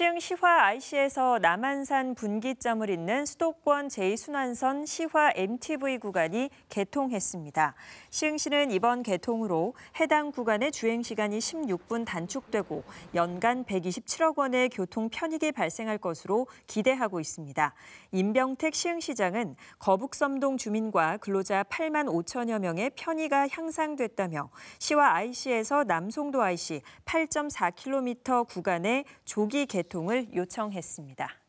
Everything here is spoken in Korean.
시흥 시화 IC에서 남한산 분기점을 잇는 수도권 제2순환선 시화 MTV 구간이 개통했습니다. 시흥시는 이번 개통으로 해당 구간의 주행시간이 16분 단축되고 연간 127억 원의 교통 편익이 발생할 것으로 기대하고 있습니다. 임병택 시흥시장은 거북섬동 주민과 근로자 8만 5천여 명의 편의가 향상됐다며 시와 IC에서 남송도 IC 8.4km 구간의 조기 개통 대통을 요청했습니다.